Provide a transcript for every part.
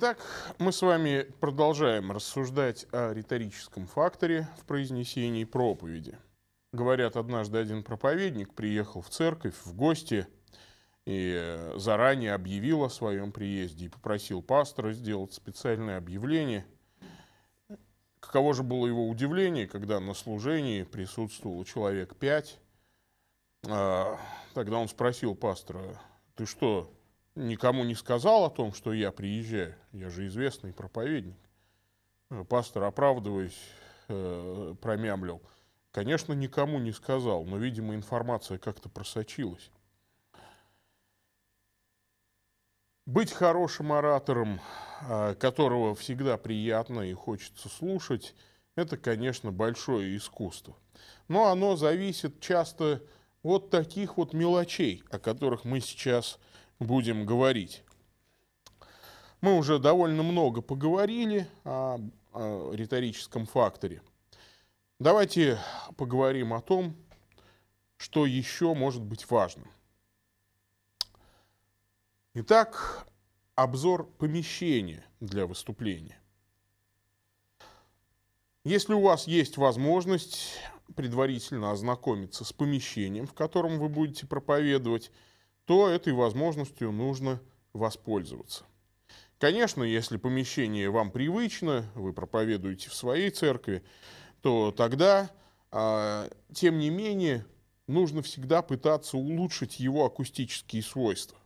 Итак, мы с вами продолжаем рассуждать о риторическом факторе в произнесении проповеди. Говорят, однажды один проповедник приехал в церковь в гости и э, заранее объявил о своем приезде и попросил пастора сделать специальное объявление. Каково же было его удивление, когда на служении присутствовал человек пять. А, тогда он спросил пастора, ты что, никому не сказал о том, что я приезжаю. Я же известный проповедник. Э, пастор, оправдываясь, э, промямлил. Конечно, никому не сказал, но, видимо, информация как-то просочилась. Быть хорошим оратором, э, которого всегда приятно и хочется слушать, это, конечно, большое искусство. Но оно зависит часто вот таких вот мелочей, о которых мы сейчас будем говорить. Мы уже довольно много поговорили о, о риторическом факторе. Давайте поговорим о том, что еще может быть важным. Итак, обзор помещения для выступления. Если у вас есть возможность предварительно ознакомиться с помещением, в котором вы будете проповедовать, то этой возможностью нужно воспользоваться. Конечно, если помещение вам привычно, вы проповедуете в своей церкви, то тогда, а, тем не менее, нужно всегда пытаться улучшить его акустические свойства.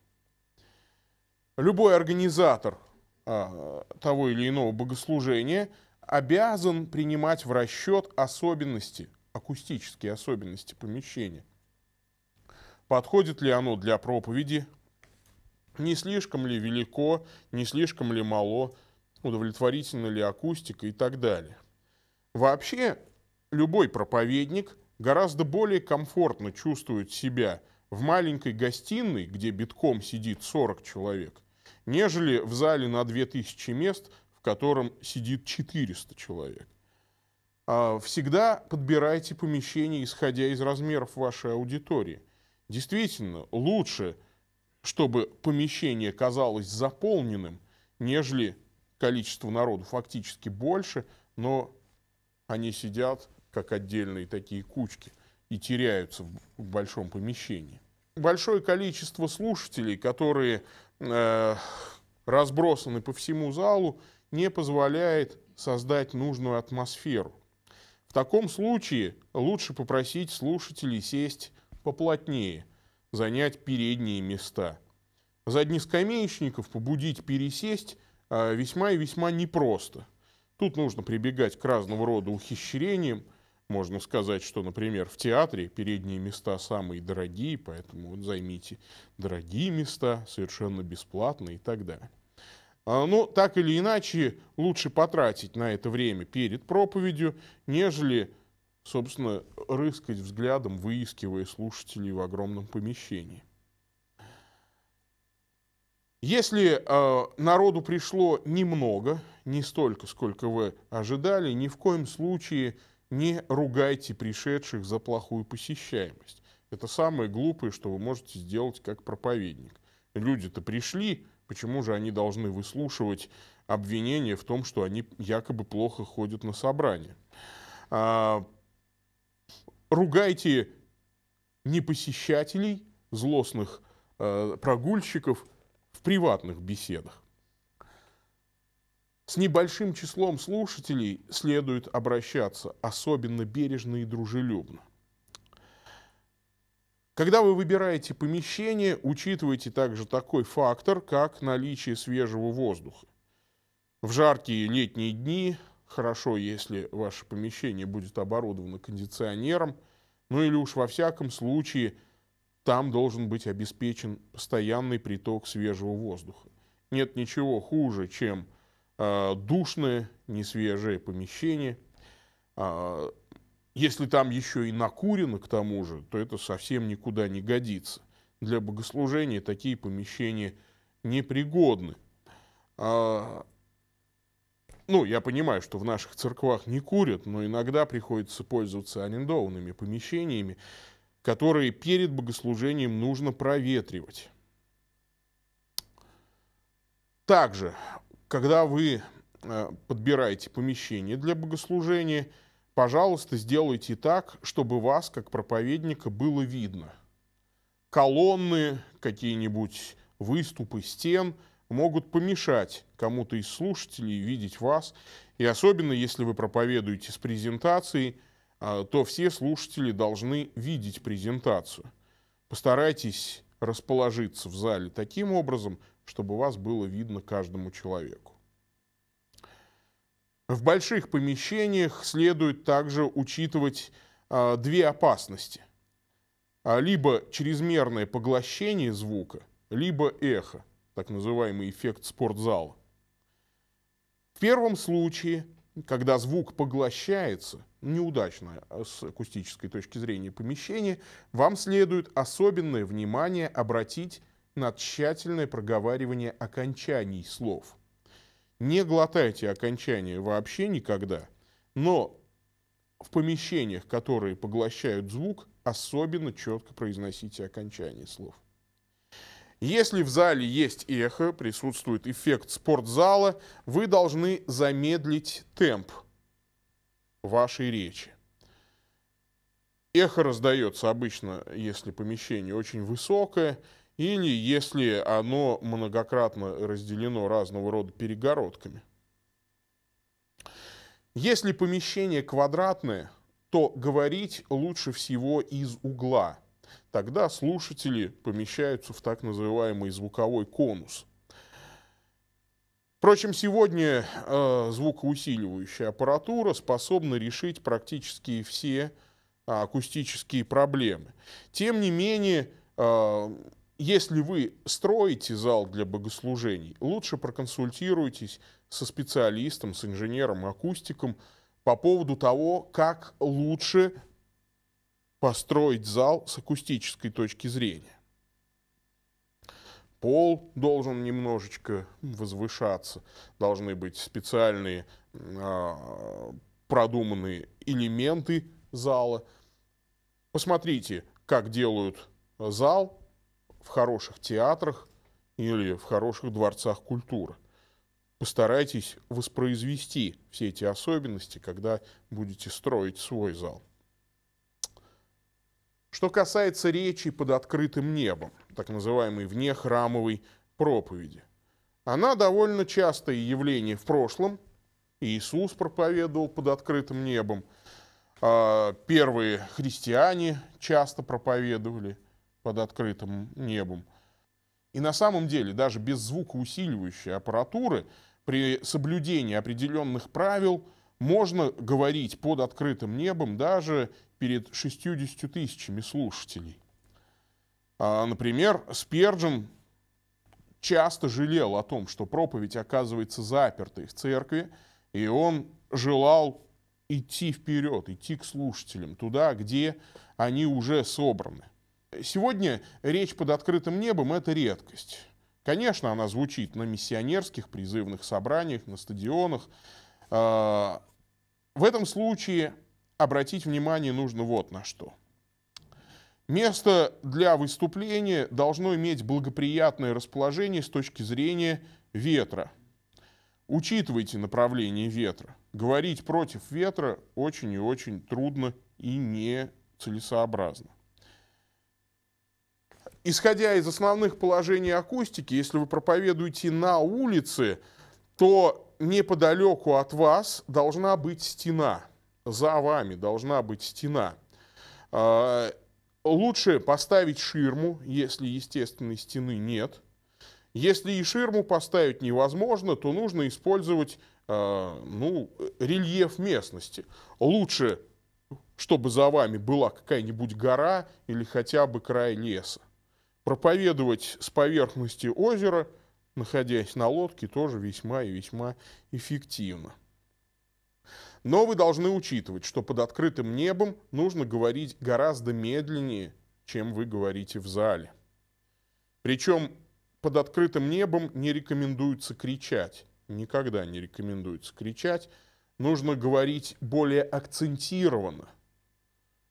Любой организатор а, того или иного богослужения обязан принимать в расчет особенности, акустические особенности помещения. Подходит ли оно для проповеди? Не слишком ли велико, не слишком ли мало, удовлетворительна ли акустика и так далее. Вообще, любой проповедник гораздо более комфортно чувствует себя в маленькой гостиной, где битком сидит 40 человек, нежели в зале на 2000 мест, в котором сидит 400 человек. А, всегда подбирайте помещение, исходя из размеров вашей аудитории – Действительно, лучше, чтобы помещение казалось заполненным, нежели количество народу фактически больше, но они сидят как отдельные такие кучки и теряются в большом помещении. Большое количество слушателей, которые э, разбросаны по всему залу, не позволяет создать нужную атмосферу. В таком случае лучше попросить слушателей сесть поплотнее, занять передние места. За скамеечников побудить пересесть а, весьма и весьма непросто. Тут нужно прибегать к разного рода ухищрениям. Можно сказать, что, например, в театре передние места самые дорогие, поэтому вот займите дорогие места, совершенно бесплатно и так далее. А, но так или иначе, лучше потратить на это время перед проповедью, нежели собственно, рыскать взглядом, выискивая слушателей в огромном помещении. Если э, народу пришло немного, не столько, сколько вы ожидали, ни в коем случае не ругайте пришедших за плохую посещаемость. Это самое глупое, что вы можете сделать как проповедник. Люди-то пришли, почему же они должны выслушивать обвинения в том, что они якобы плохо ходят на собрание? А, ругайте непосещателей, злостных э, прогульщиков в приватных беседах. С небольшим числом слушателей следует обращаться особенно бережно и дружелюбно. Когда вы выбираете помещение, учитывайте также такой фактор, как наличие свежего воздуха. В жаркие летние дни Хорошо, если ваше помещение будет оборудовано кондиционером, ну или уж во всяком случае там должен быть обеспечен постоянный приток свежего воздуха. Нет ничего хуже, чем э, душное, несвежее помещение. Э, если там еще и накурено, к тому же, то это совсем никуда не годится. Для богослужения такие помещения непригодны. А, ну, я понимаю, что в наших церквах не курят, но иногда приходится пользоваться арендованными помещениями, которые перед богослужением нужно проветривать. Также, когда вы э, подбираете помещение для богослужения, пожалуйста, сделайте так, чтобы вас, как проповедника, было видно. Колонны, какие-нибудь выступы стен – могут помешать кому-то из слушателей видеть вас. И особенно, если вы проповедуете с презентацией, а, то все слушатели должны видеть презентацию. Постарайтесь расположиться в зале таким образом, чтобы вас было видно каждому человеку. В больших помещениях следует также учитывать а, две опасности. А, либо чрезмерное поглощение звука, либо эхо – так называемый эффект спортзала. В первом случае, когда звук поглощается, неудачно а, с акустической точки зрения помещения, вам следует особенное внимание обратить на тщательное проговаривание окончаний слов. Не глотайте окончания вообще никогда, но в помещениях, которые поглощают звук, особенно четко произносите окончание слов. Если в зале есть эхо, присутствует эффект спортзала, вы должны замедлить темп вашей речи. Эхо раздается обычно, если помещение очень высокое, или если оно многократно разделено разного рода перегородками. Если помещение квадратное, то говорить лучше всего из угла, Тогда слушатели помещаются в так называемый звуковой конус. Впрочем, сегодня э, звукоусиливающая аппаратура способна решить практически все а, акустические проблемы. Тем не менее, э, если вы строите зал для богослужений, лучше проконсультируйтесь со специалистом, с инженером, акустиком по поводу того, как лучше построить зал с акустической точки зрения. Пол должен немножечко возвышаться, должны быть специальные а, продуманные элементы зала. Посмотрите, как делают зал в хороших театрах или в хороших дворцах культуры. Постарайтесь воспроизвести все эти особенности, когда будете строить свой зал. Что касается речи под открытым небом, так называемой внехрамовой проповеди, она довольно частое явление в прошлом. Иисус проповедовал под открытым небом. А, первые христиане часто проповедовали под открытым небом. И на самом деле даже без звукоусиливающей аппаратуры при соблюдении определенных правил можно говорить под открытым небом, даже перед 60 тысячами слушателей. А, например, Сперджин часто жалел о том, что проповедь оказывается запертой в церкви, и он желал идти вперед, идти к слушателям, туда, где они уже собраны. Сегодня речь под открытым небом – это редкость. Конечно, она звучит на миссионерских призывных собраниях, на стадионах. А, в этом случае обратить внимание нужно вот на что. Место для выступления должно иметь благоприятное расположение с точки зрения ветра. Учитывайте направление ветра. Говорить против ветра очень и очень трудно и нецелесообразно. Исходя из основных положений акустики, если вы проповедуете на улице, то неподалеку от вас должна быть стена – за вами должна быть стена. А, лучше поставить ширму, если естественной стены нет. Если и ширму поставить невозможно, то нужно использовать а, ну, рельеф местности. Лучше, чтобы за вами была какая-нибудь гора или хотя бы край леса. Проповедовать с поверхности озера, находясь на лодке, тоже весьма и весьма эффективно. Но вы должны учитывать, что под открытым небом нужно говорить гораздо медленнее, чем вы говорите в зале. Причем под открытым небом не рекомендуется кричать. Никогда не рекомендуется кричать. Нужно говорить более акцентированно,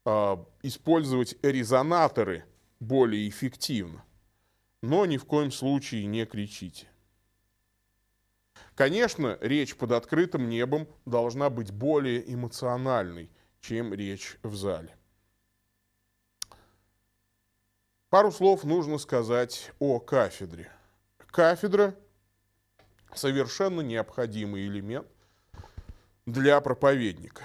а, использовать резонаторы более эффективно. Но ни в коем случае не кричите. Конечно, речь под открытым небом должна быть более эмоциональной, чем речь в зале. Пару слов нужно сказать о кафедре. Кафедра – совершенно необходимый элемент для проповедника.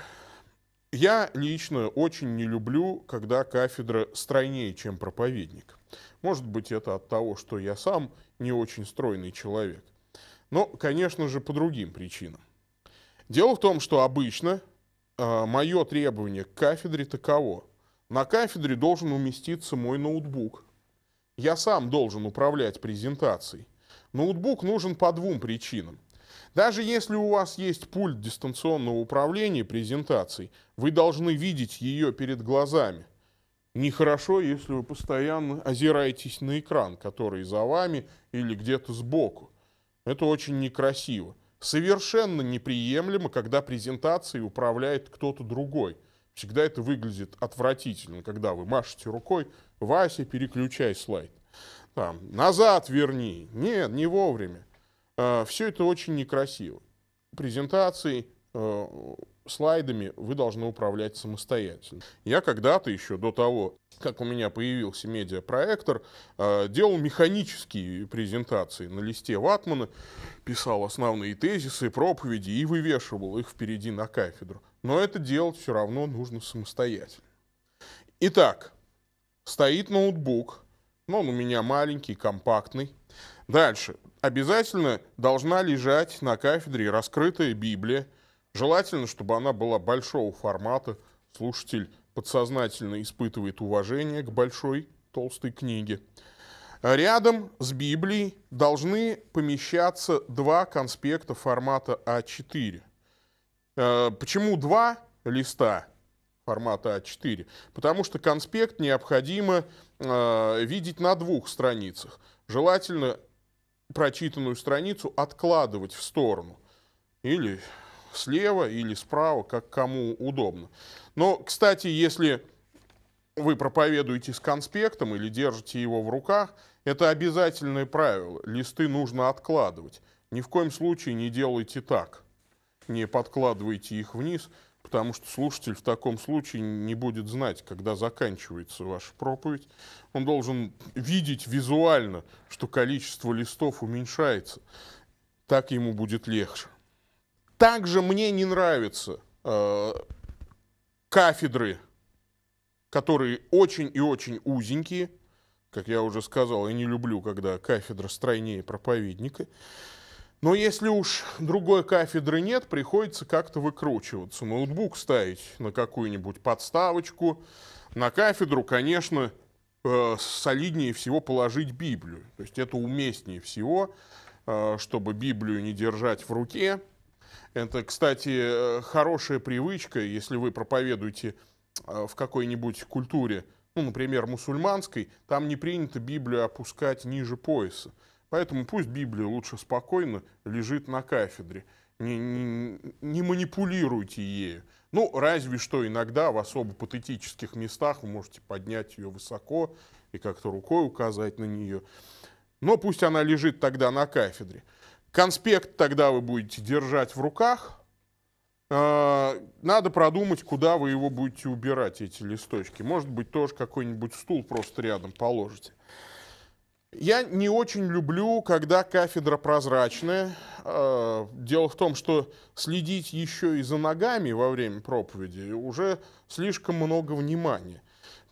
Я лично очень не люблю, когда кафедра стройнее, чем проповедник. Может быть, это от того, что я сам не очень стройный человек. Но, ну, конечно же, по другим причинам. Дело в том, что обычно э, мое требование к кафедре таково. На кафедре должен уместиться мой ноутбук. Я сам должен управлять презентацией. Ноутбук нужен по двум причинам. Даже если у вас есть пульт дистанционного управления презентацией, вы должны видеть ее перед глазами. Нехорошо, если вы постоянно озираетесь на экран, который за вами или где-то сбоку. Это очень некрасиво. Совершенно неприемлемо, когда презентацией управляет кто-то другой. Всегда это выглядит отвратительно, когда вы машете рукой, Вася, переключай слайд. Там, назад верни. Нет, не вовремя. А, Все это очень некрасиво. Презентации э, слайдами вы должны управлять самостоятельно. Я когда-то еще до того, как у меня появился медиапроектор, э, делал механические презентации на листе ватмана, писал основные тезисы, проповеди и вывешивал их впереди на кафедру. Но это делать все равно нужно самостоятельно. Итак, стоит ноутбук, но он у меня маленький, компактный. Дальше. Обязательно должна лежать на кафедре раскрытая Библия, Желательно, чтобы она была большого формата. Слушатель подсознательно испытывает уважение к большой толстой книге. Рядом с Библией должны помещаться два конспекта формата А4. Э, почему два листа формата А4? Потому что конспект необходимо э, видеть на двух страницах. Желательно прочитанную страницу откладывать в сторону или слева или справа, как кому удобно. Но, кстати, если вы проповедуете с конспектом или держите его в руках, это обязательное правило. Листы нужно откладывать. Ни в коем случае не делайте так. Не подкладывайте их вниз, потому что слушатель в таком случае не будет знать, когда заканчивается ваша проповедь. Он должен видеть визуально, что количество листов уменьшается. Так ему будет легче. Также мне не нравятся э, кафедры, которые очень и очень узенькие. Как я уже сказал, я не люблю, когда кафедра стройнее проповедника. Но если уж другой кафедры нет, приходится как-то выкручиваться. Ноутбук ставить на какую-нибудь подставочку. На кафедру, конечно, э, солиднее всего положить Библию. То есть это уместнее всего, э, чтобы Библию не держать в руке, это, кстати, э, хорошая привычка, если вы проповедуете э, в какой-нибудь культуре, ну, например, мусульманской, там не принято Библию опускать ниже пояса. Поэтому пусть Библия лучше спокойно лежит на кафедре. Не, не, не манипулируйте ею. Ну, разве что иногда в особо патетических местах вы можете поднять ее высоко и как-то рукой указать на нее. Но пусть она лежит тогда на кафедре. Конспект тогда вы будете держать в руках. А, надо продумать, куда вы его будете убирать, эти листочки. Может быть, тоже какой-нибудь стул просто рядом положите. Я не очень люблю, когда кафедра прозрачная. А, дело в том, что следить еще и за ногами во время проповеди уже слишком много внимания.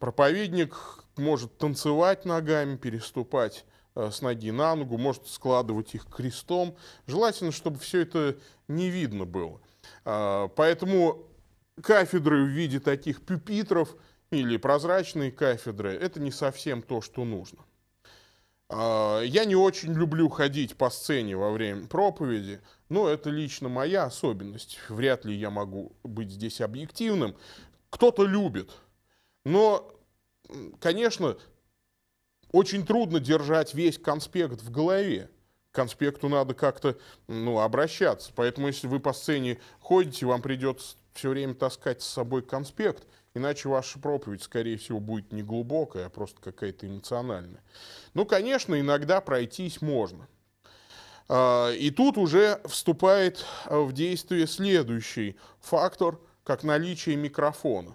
Проповедник может танцевать ногами, переступать Э, с ноги на ногу, может складывать их крестом. Желательно, чтобы все это не видно было. А, поэтому кафедры в виде таких пюпитров или прозрачные кафедры – это не совсем то, что нужно. А, я не очень люблю ходить по сцене во время проповеди, но это лично моя особенность. Вряд ли я могу быть здесь объективным. Кто-то любит, но, конечно, очень трудно держать весь конспект в голове. К конспекту надо как-то ну, обращаться. Поэтому, если вы по сцене ходите, вам придется все время таскать с собой конспект, иначе ваша проповедь, скорее всего, будет не глубокая, а просто какая-то эмоциональная. Ну, конечно, иногда пройтись можно. А, и тут уже вступает а, в действие следующий фактор, как наличие микрофона.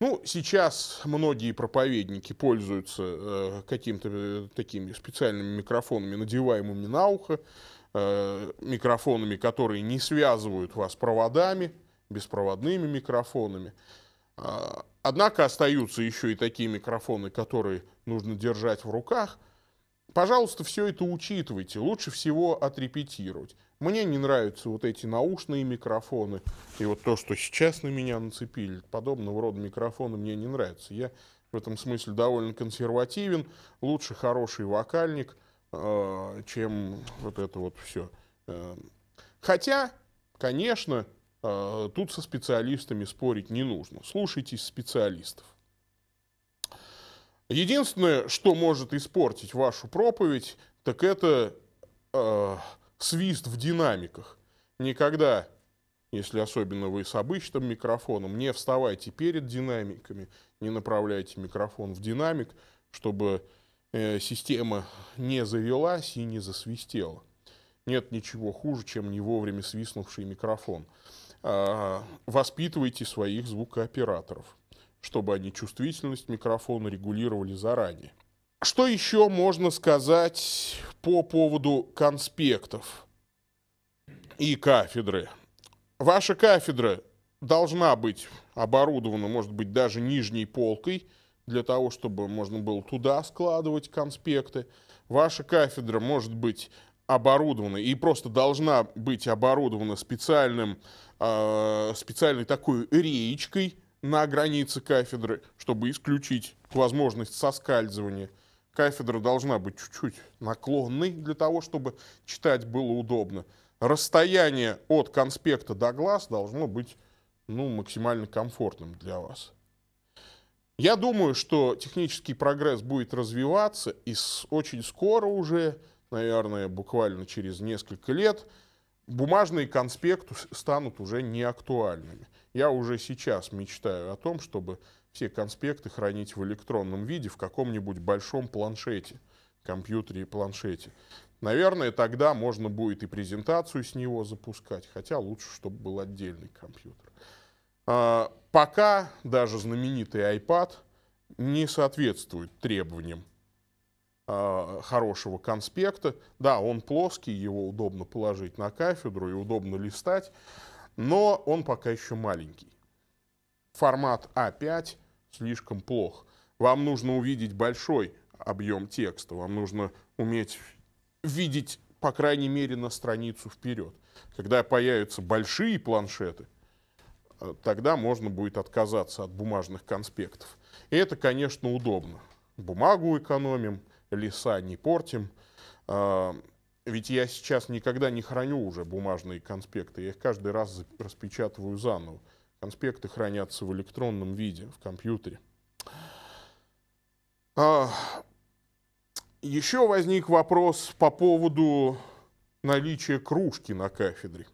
Ну, сейчас многие проповедники пользуются э, какими-то э, такими специальными микрофонами, надеваемыми на ухо, э, микрофонами, которые не связывают вас проводами, беспроводными микрофонами. Э, однако остаются еще и такие микрофоны, которые нужно держать в руках. Пожалуйста, все это учитывайте. Лучше всего отрепетировать. Мне не нравятся вот эти наушные микрофоны. И вот то, что сейчас на меня нацепили, подобного рода микрофоны мне не нравятся. Я в этом смысле довольно консервативен. Лучше хороший вокальник, э, чем вот это вот все. Э, хотя, конечно, э, тут со специалистами спорить не нужно. Слушайтесь специалистов. Единственное, что может испортить вашу проповедь, так это свист в динамиках. Никогда, если особенно вы с обычным микрофоном, не вставайте перед динамиками, не направляйте микрофон в динамик, чтобы э, система не завелась и не засвистела. Нет ничего хуже, чем не вовремя свистнувший микрофон. А, воспитывайте своих звукооператоров, чтобы они чувствительность микрофона регулировали заранее. Что еще можно сказать по поводу конспектов и кафедры? Ваша кафедра должна быть оборудована, может быть, даже нижней полкой, для того, чтобы можно было туда складывать конспекты. Ваша кафедра может быть оборудована и просто должна быть оборудована специальным, э, специальной такой реечкой на границе кафедры, чтобы исключить возможность соскальзывания – кафедра должна быть чуть-чуть наклонной для того, чтобы читать было удобно. Расстояние от конспекта до глаз должно быть ну, максимально комфортным для вас. Я думаю, что технический прогресс будет развиваться, и очень скоро уже, наверное, буквально через несколько лет, бумажные конспекты станут уже неактуальными. Я уже сейчас мечтаю о том, чтобы все конспекты хранить в электронном виде в каком-нибудь большом планшете, компьютере и планшете. Наверное, тогда можно будет и презентацию с него запускать, хотя лучше, чтобы был отдельный компьютер. А, пока даже знаменитый iPad не соответствует требованиям а, хорошего конспекта. Да, он плоский, его удобно положить на кафедру и удобно листать, но он пока еще маленький формат А5 слишком плох. Вам нужно увидеть большой объем текста, вам нужно уметь видеть, по крайней мере, на страницу вперед. Когда появятся большие планшеты, э, тогда можно будет отказаться от бумажных конспектов. И это, конечно, удобно. Бумагу экономим, леса не портим. А, ведь я сейчас никогда не храню уже бумажные конспекты, я их каждый раз распечатываю заново. Конспекты хранятся в электронном виде, в компьютере. А, Еще возник вопрос по поводу наличия кружки на кафедре.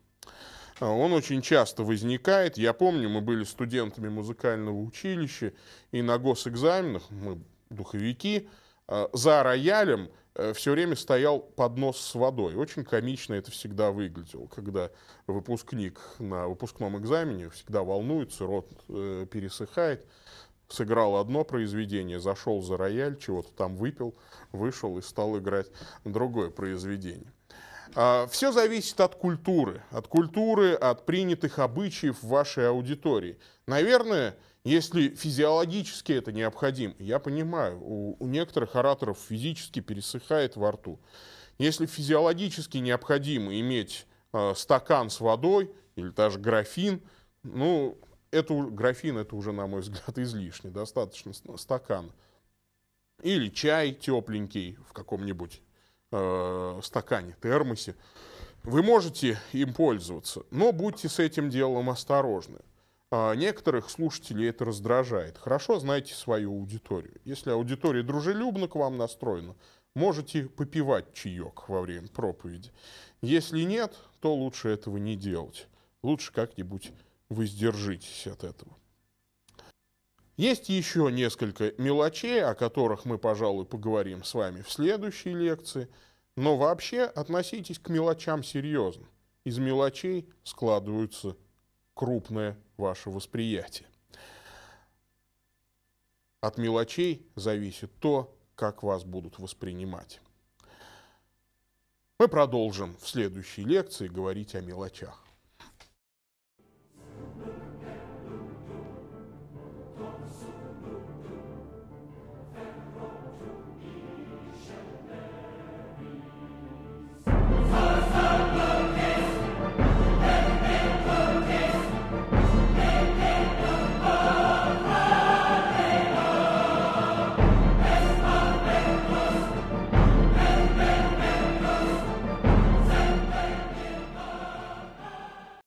А, он очень часто возникает. Я помню, мы были студентами музыкального училища, и на госэкзаменах мы, духовики, а, за роялем Э, все время стоял поднос с водой. Очень комично это всегда выглядело, когда выпускник на выпускном экзамене всегда волнуется, рот э, пересыхает, сыграл одно произведение, зашел за рояль, чего-то там выпил, вышел и стал играть другое произведение. А, Все зависит от культуры, от культуры, от принятых обычаев в вашей аудитории. Наверное, если физиологически это необходимо, я понимаю, у, у некоторых ораторов физически пересыхает во рту. Если физиологически необходимо иметь э, стакан с водой или даже графин, ну, это, графин это уже, на мой взгляд, излишне, достаточно стакан Или чай тепленький в каком-нибудь э, стакане, термосе. Вы можете им пользоваться, но будьте с этим делом осторожны. А, некоторых слушателей это раздражает. Хорошо знайте свою аудиторию. Если аудитория дружелюбно к вам настроена, можете попивать чаек во время проповеди. Если нет, то лучше этого не делать. Лучше как-нибудь воздержитесь от этого. Есть еще несколько мелочей, о которых мы, пожалуй, поговорим с вами в следующей лекции. Но вообще относитесь к мелочам серьезно. Из мелочей складываются крупное ваше восприятие. От мелочей зависит то, как вас будут воспринимать. Мы продолжим в следующей лекции говорить о мелочах.